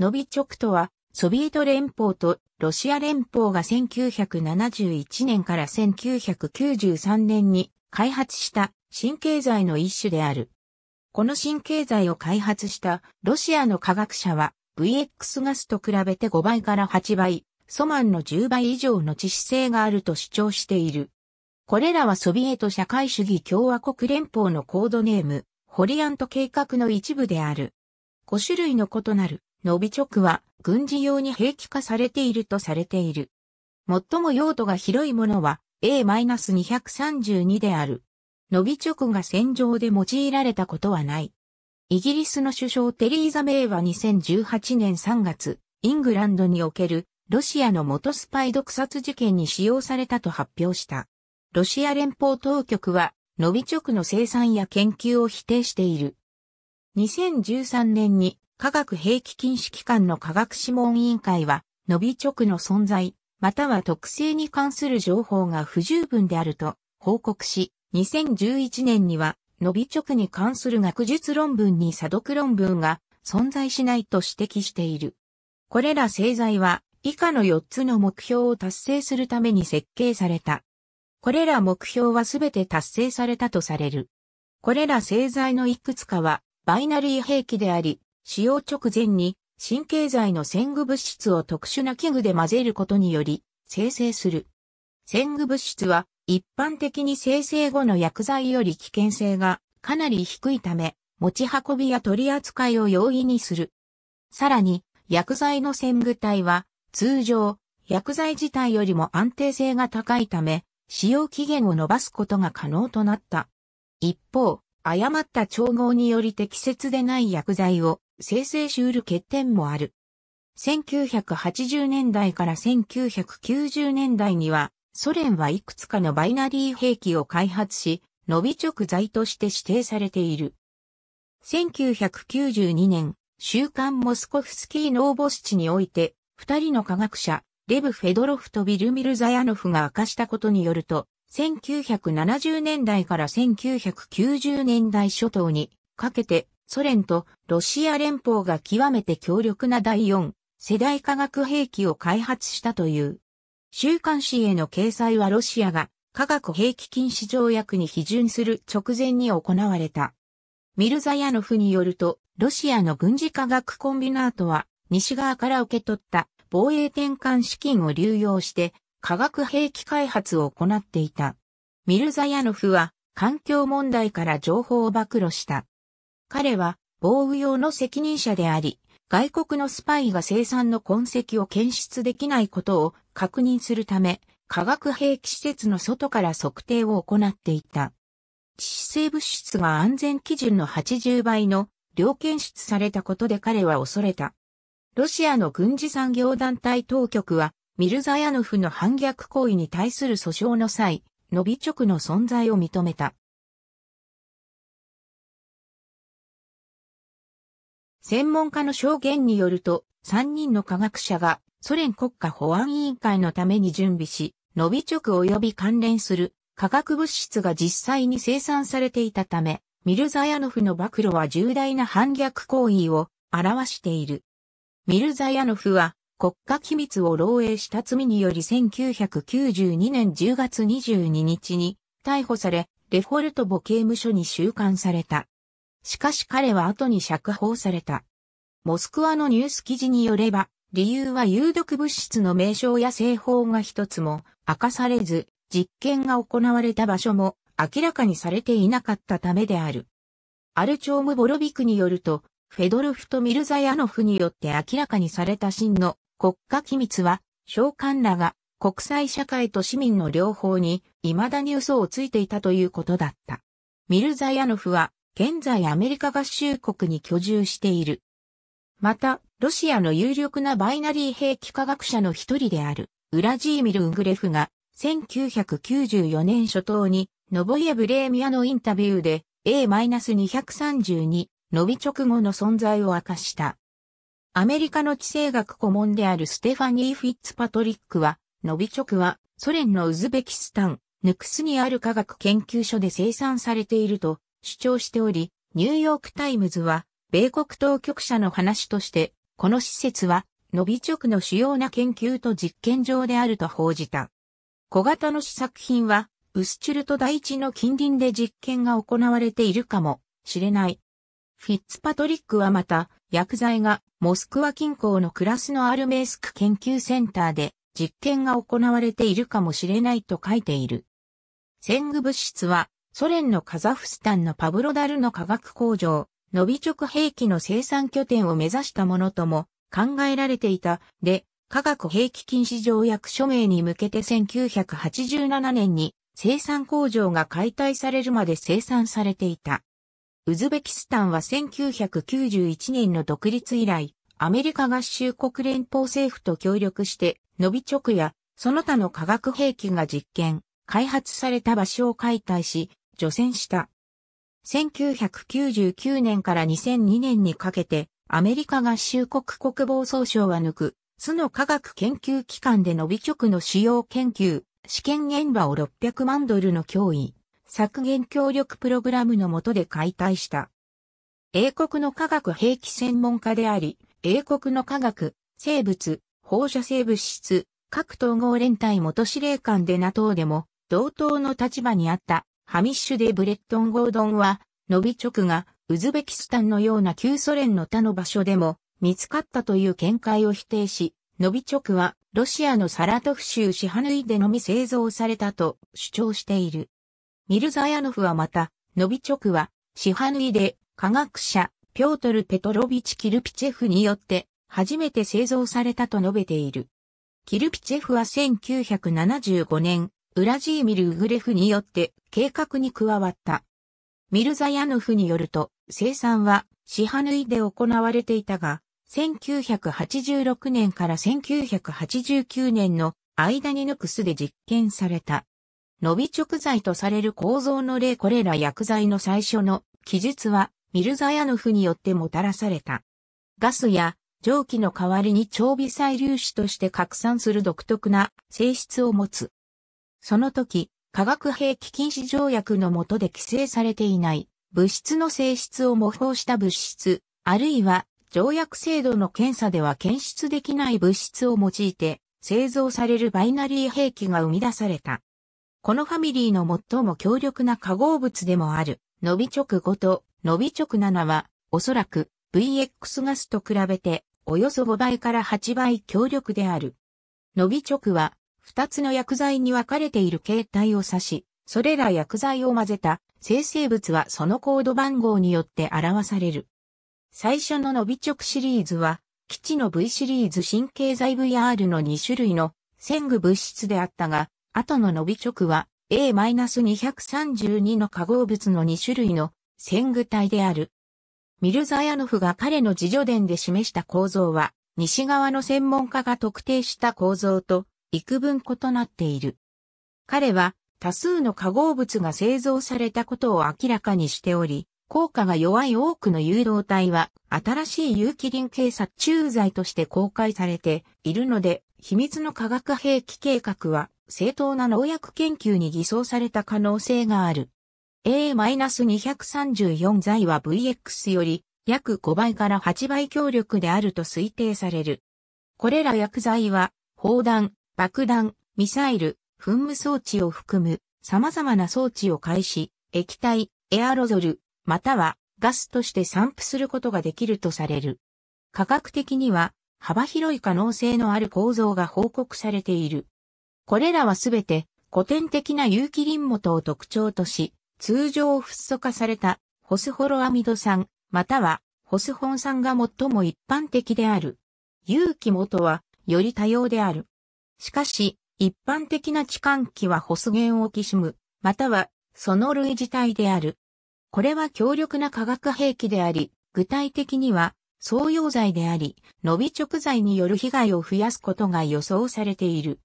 ノビチョクとは、ソビエト連邦とロシア連邦が1971年から1993年に開発した新経済の一種である。この新経済を開発したロシアの科学者は VX ガスと比べて5倍から8倍、ソマンの10倍以上の致死性があると主張している。これらはソビエト社会主義共和国連邦のコードネーム、ホリアント計画の一部である。5種類の異なるノビチョクは軍事用に兵器化されているとされている。最も用途が広いものは A-232 である。ノビチョクが戦場で用いられたことはない。イギリスの首相テリーザ・メイは2018年3月、イングランドにおけるロシアの元スパイ毒殺事件に使用されたと発表した。ロシア連邦当局は、ノビチョクの生産や研究を否定している。2013年に科学兵器禁止機関の科学諮問委員会は、ノビチョクの存在、または特性に関する情報が不十分であると報告し、2011年には、ノビチョクに関する学術論文に査読論文が存在しないと指摘している。これら製剤は、以下の4つの目標を達成するために設計された。これら目標はすべて達成されたとされる。これら製剤のいくつかは、バイナリー兵器であり、使用直前に神経剤の潜具物質を特殊な器具で混ぜることにより生成する。潜具物質は一般的に生成後の薬剤より危険性がかなり低いため持ち運びや取り扱いを容易にする。さらに薬剤の潜具体は通常薬剤自体よりも安定性が高いため使用期限を伸ばすことが可能となった。一方、誤った調合により適切でない薬剤を生成しうる欠点もある。1980年代から1990年代には、ソ連はいくつかのバイナリー兵器を開発し、伸び直剤として指定されている。1992年、週刊モスコフスキー・ノーボスチにおいて、二人の科学者、レブ・フェドロフとビルミル・ザヤノフが明かしたことによると、1970年代から1990年代初頭にかけてソ連とロシア連邦が極めて強力な第四世代化学兵器を開発したという。週刊誌への掲載はロシアが化学兵器禁止条約に批准する直前に行われた。ミルザヤノフによると、ロシアの軍事化学コンビナートは西側から受け取った防衛転換資金を流用して化学兵器開発を行っていた。ミルザヤノフは環境問題から情報を暴露した。彼は防御用の責任者であり、外国のスパイが生産の痕跡を検出できないことを確認するため、化学兵器施設の外から測定を行っていた。致死性物質が安全基準の80倍の量検出されたことで彼は恐れた。ロシアの軍事産業団体当局は、ミルザヤノフの反逆行為に対する訴訟の際、ノビチョクの存在を認めた。専門家の証言によると、3人の科学者がソ連国家保安委員会のために準備し、ノビチョク及び関連する化学物質が実際に生産されていたため、ミルザヤノフの暴露は重大な反逆行為を表している。ミルザヤノフは国家機密を漏洩した罪により1992年10月22日に逮捕され、デフォルトボ刑務所に収監された。しかし彼は後に釈放された。モスクワのニュース記事によれば、理由は有毒物質の名称や製法が一つも明かされず、実験が行われた場所も明らかにされていなかったためである。アルチョーム・ボロビクによると、フェドルフとミルザヤノフによって明らかにされた真の国家機密は、召喚らが国際社会と市民の両方に未だに嘘をついていたということだった。ミルザヤノフは現在アメリカ合衆国に居住している。また、ロシアの有力なバイナリー兵器科学者の一人である、ウラジーミル・ウグレフが、1994年初頭に、ノボイエ・ブレーミアのインタビューで、A-232、伸び直後の存在を明かした。アメリカの地政学顧問であるステファニー・フィッツパトリックは、ノビチョクはソ連のウズベキスタン、ヌクスにある科学研究所で生産されていると主張しており、ニューヨークタイムズは、米国当局者の話として、この施設は、伸び直の主要な研究と実験場であると報じた。小型の試作品は、ウスチュルト第地の近隣で実験が行われているかもしれない。フィッツパトリックはまた、薬剤がモスクワ近郊のクラスのアルメイスク研究センターで実験が行われているかもしれないと書いている。戦具物質はソ連のカザフスタンのパブロダルの化学工場、ノビチョク兵器の生産拠点を目指したものとも考えられていた、で、化学兵器禁止条約署名に向けて1987年に生産工場が解体されるまで生産されていた。ウズベキスタンは1991年の独立以来、アメリカ合衆国連邦政府と協力して、ノビチョクやその他の化学兵器が実験、開発された場所を解体し、除染した。1999年から2002年にかけて、アメリカ合衆国国防総省は抜く、巣の科学研究機関で伸び局の使用研究、試験現場を600万ドルの脅威、削減協力プログラムの下で解体した。英国の科学兵器専門家であり、英国の科学、生物、放射性物質、各統合連隊元司令官で NATO でも、同等の立場にあったハミッシュ・デ・ブレットン・ゴードンは、ノビチョクが、ウズベキスタンのような旧ソ連の他の場所でも、見つかったという見解を否定し、ノビチョクは、ロシアのサラトフ州シハヌイでのみ製造されたと主張している。ミルザヤノフはまた、ノビチョクは、シハヌイで、科学者、ピョートル・ペトロビチ・キルピチェフによって、初めて製造されたと述べている。キルピチェフは1975年、ウラジーミル・ウグレフによって計画に加わった。ミルザヤノフによると、生産はシハヌイで行われていたが、1986年から1989年の間にヌクスで実験された。伸び直剤とされる構造の例これら薬剤の最初の記述はミルザヤノフによってもたらされた。ガスや蒸気の代わりに超微細粒子として拡散する独特な性質を持つその時、化学兵器禁止条約の下で規制されていない物質の性質を模倣した物質、あるいは条約制度の検査では検出できない物質を用いて製造されるバイナリー兵器が生み出された。このファミリーの最も強力な化合物でもある、ノビチョク5とノビチョク7は、おそらく VX ガスと比べて、およそ5倍から8倍強力である。ノビチョクは、二つの薬剤に分かれている形態を指し、それら薬剤を混ぜた生成物はそのコード番号によって表される。最初の伸び直シリーズは、基地の V シリーズ神経剤 VR の2種類の線具物質であったが、後の伸び直は A-232 の化合物の2種類の線具体である。ミルザヤノフが彼の自助伝で示した構造は、西側の専門家が特定した構造と幾分異なっている。彼は多数の化合物が製造されたことを明らかにしており、効果が弱い多くの誘導体は新しい有機リン系殺虫剤として公開されているので、秘密の化学兵器計画は正当な農薬研究に偽装された可能性がある。A-234 剤は VX より約5倍から8倍強力であると推定される。これら薬剤は、砲弾、爆弾、ミサイル、噴霧装置を含む様々な装置を介し、液体、エアロゾル、またはガスとして散布することができるとされる。科学的には幅広い可能性のある構造が報告されている。これらはすべて古典的な有機リン元を特徴とし、通常フッ素化されたホスホロアミド酸、またはホスホン酸が最も一般的である。有機元はより多様である。しかし、一般的な置換器はホス源をきしむ、またはその類自体である。これは強力な化学兵器であり、具体的には、創用剤であり、伸び直剤による被害を増やすことが予想されている。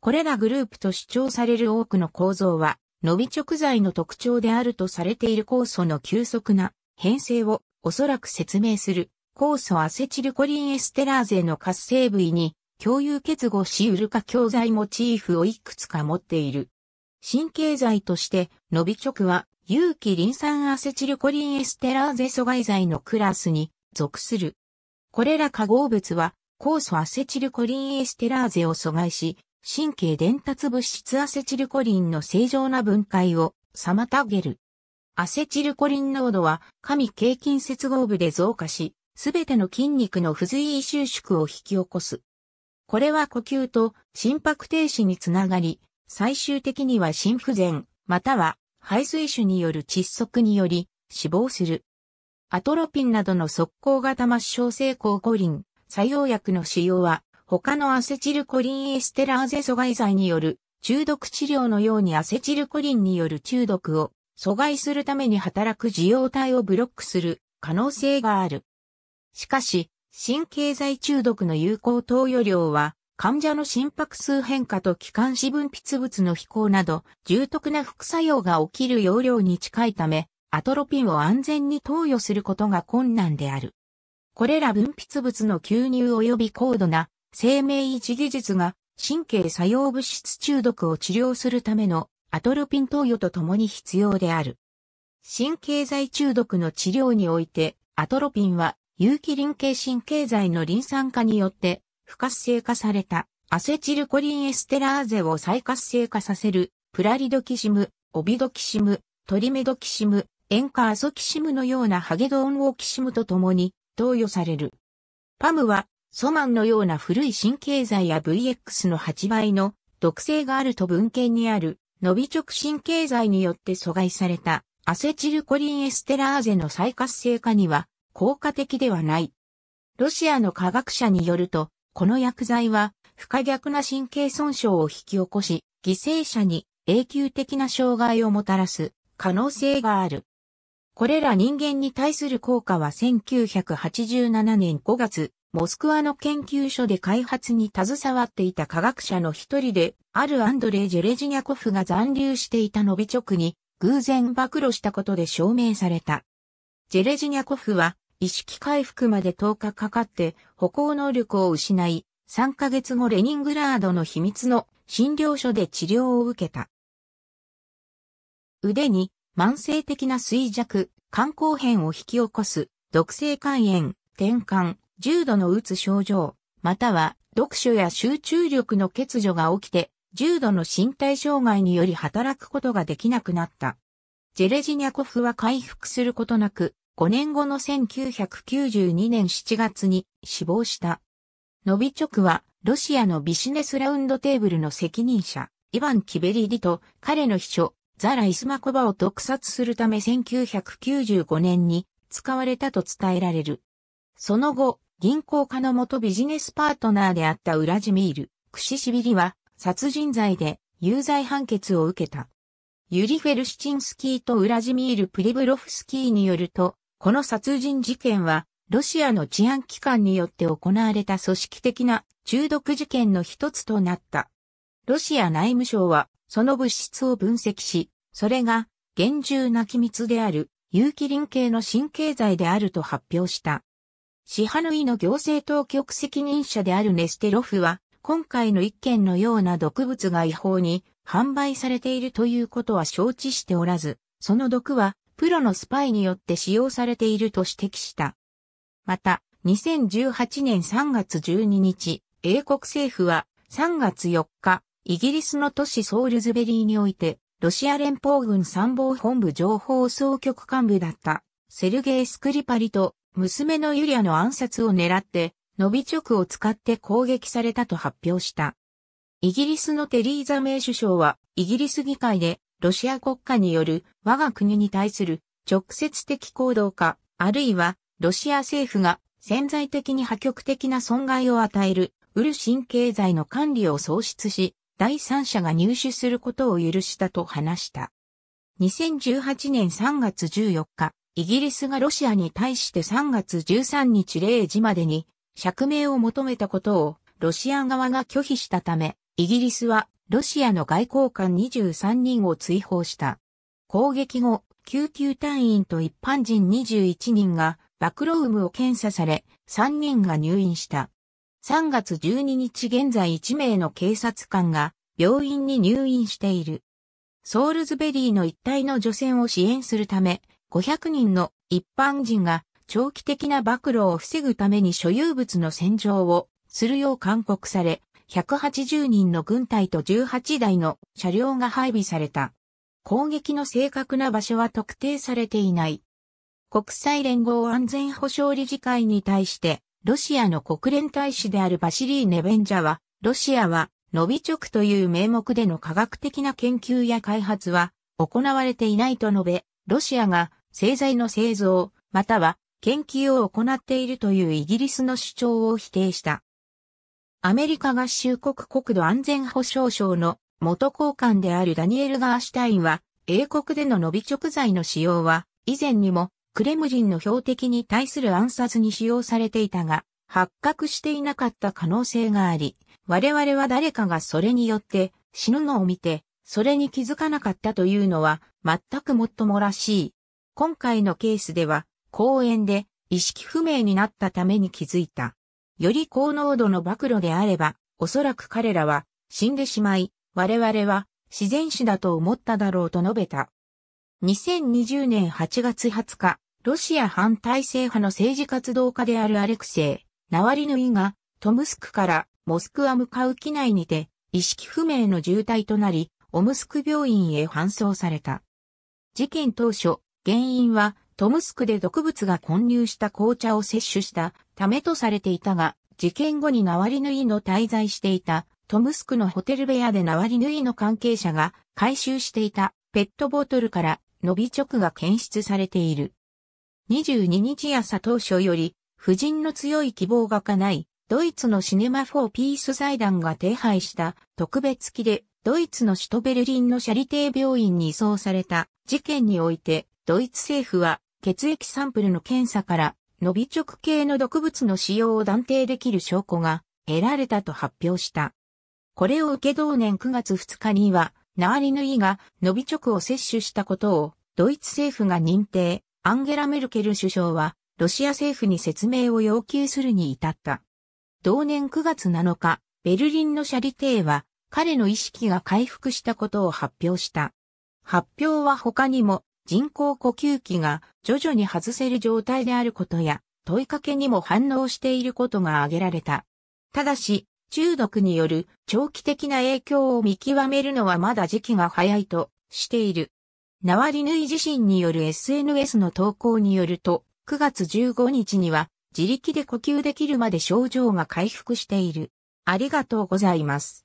これらグループと主張される多くの構造は、伸び直剤の特徴であるとされている酵素の急速な変性をおそらく説明する酵素アセチルコリンエステラーゼの活性部位に共有結合しうるか教材モチーフをいくつか持っている。神経剤として、伸び曲は、有機リン酸アセチルコリンエステラーゼ阻害剤のクラスに属する。これら化合物は、酵素アセチルコリンエステラーゼを阻害し、神経伝達物質アセチルコリンの正常な分解を妨げる。アセチルコリン濃度は、神経筋接合部で増加し、すべての筋肉の不随意収縮を引き起こす。これは呼吸と心拍停止につながり、最終的には心不全、または肺水腫による窒息により死亡する。アトロピンなどの速攻型末梢性抗コリン、作用薬の使用は、他のアセチルコリンエステラーゼ阻害剤による中毒治療のようにアセチルコリンによる中毒を阻害するために働く受容体をブロックする可能性がある。しかし、神経剤中毒の有効投与量は、患者の心拍数変化と気管支分泌物の飛行など、重篤な副作用が起きる容量に近いため、アトロピンを安全に投与することが困難である。これら分泌物の吸入及び高度な生命維持技術が神経作用物質中毒を治療するためのアトロピン投与とともに必要である。神経剤中毒の治療においてアトロピンは有機林系神経剤のリン酸化によって不活性化されたアセチルコリンエステラーゼを再活性化させるプラリドキシム、オビドキシム、トリメドキシム、塩化アソキシムのようなハゲドーンオキシムと共に投与される。パムはソマンのような古い神経剤や VX の8倍の毒性があると文献にある伸び直神経剤によって阻害されたアセチルコリンエステラーゼの再活性化には効果的ではない。ロシアの科学者によると、この薬剤は不可逆な神経損傷を引き起こし、犠牲者に永久的な障害をもたらす可能性がある。これら人間に対する効果は1987年5月、モスクワの研究所で開発に携わっていた科学者の一人で、あるアンドレイ・ジェレジニャコフが残留していたノビチョクに偶然暴露したことで証明された。ジェレジニャコフは意識回復まで10日かかって歩行能力を失い、3ヶ月後レニングラードの秘密の診療所で治療を受けた。腕に慢性的な衰弱、肝硬変を引き起こす、毒性肝炎、転換、重度のうつ症状、または読書や集中力の欠如が起きて、重度の身体障害により働くことができなくなった。ジェレジニャコフは回復することなく、5年後の1992年7月に死亡した。ノビチョクは、ロシアのビジネスラウンドテーブルの責任者、イヴァン・キベリディと彼の秘書、ザラ・イスマコバを毒殺するため1995年に使われたと伝えられる。その後、銀行家の元ビジネスパートナーであったウラジミール、クシシビリは殺人罪で有罪判決を受けた。ユリ・フェルシチンスキーとウラジミール・プリブロフスキーによると、この殺人事件は、ロシアの治安機関によって行われた組織的な中毒事件の一つとなった。ロシア内務省は、その物質を分析し、それが厳重な機密である有機林系の神経剤であると発表した。シハヌイの行政当局責任者であるネステロフは、今回の一件のような毒物が違法に販売されているということは承知しておらず、その毒はプロのスパイによって使用されていると指摘した。また、2018年3月12日、英国政府は3月4日、イギリスの都市ソウルズベリーにおいて、ロシア連邦軍参謀本部情報総局幹部だったセルゲイ・スクリパリと娘のユリアの暗殺を狙って、ノビチョクを使って攻撃されたと発表した。イギリスのテリーザメイ首相は、イギリス議会でロシア国家による我が国に対する直接的行動か、あるいはロシア政府が潜在的に破局的な損害を与える、ウル新経済の管理を創出し、第三者が入手することを許したと話した。2018年3月14日、イギリスがロシアに対して3月13日0時までに釈明を求めたことをロシア側が拒否したため、イギリスはロシアの外交官23人を追放した。攻撃後、救急隊員と一般人21人が暴露ウムを検査され、3人が入院した。3月12日現在1名の警察官が病院に入院している。ソールズベリーの一帯の除染を支援するため、500人の一般人が長期的な暴露を防ぐために所有物の洗浄をするよう勧告され、180人の軍隊と18台の車両が配備された。攻撃の正確な場所は特定されていない。国際連合安全保障理事会に対して、ロシアの国連大使であるバシリー・ネベンジャは、ロシアは、ノビチョクという名目での科学的な研究や開発は行われていないと述べ、ロシアが製剤の製造、または研究を行っているというイギリスの主張を否定した。アメリカ合衆国国土安全保障省の元交換であるダニエル・ガーシュタインは、英国での伸び直剤の使用は、以前にも、クレムリンの標的に対する暗殺に使用されていたが、発覚していなかった可能性があり、我々は誰かがそれによって死ぬのを見て、それに気づかなかったというのは、全くもっともらしい。今回のケースでは、公園で意識不明になったために気づいた。より高濃度の暴露であれば、おそらく彼らは死んでしまい、我々は自然死だと思っただろうと述べた。2020年8月20日、ロシア反体制派の政治活動家であるアレクセイ、ナワリヌイが、トムスクからモスクワ向かう機内にて、意識不明の重体となり、オムスク病院へ搬送された。事件当初、原因はトムスクで毒物が混入した紅茶を摂取したためとされていたが、事件後にナワリヌイの滞在していたトムスクのホテル部屋でナワリヌイの関係者が回収していたペットボトルからノビチョクが検出されている。22日朝当初より、夫人の強い希望が叶い、ドイツのシネマフォーピース財団が手配した特別機で、ドイツの首都ベルリンのシャリテー病院に移送された事件において、ドイツ政府は血液サンプルの検査から伸び直系の毒物の使用を断定できる証拠が得られたと発表した。これを受け同年9月2日には、ナーリヌイが伸び直を摂取したことをドイツ政府が認定、アンゲラ・メルケル首相はロシア政府に説明を要求するに至った。同年9月7日、ベルリンのシャリテーは彼の意識が回復したことを発表した。発表は他にも人工呼吸器が徐々に外せる状態であることや、問いかけにも反応していることが挙げられた。ただし、中毒による長期的な影響を見極めるのはまだ時期が早いとしている。ナワリヌイ自身による SNS の投稿によると、9月15日には自力で呼吸できるまで症状が回復している。ありがとうございます。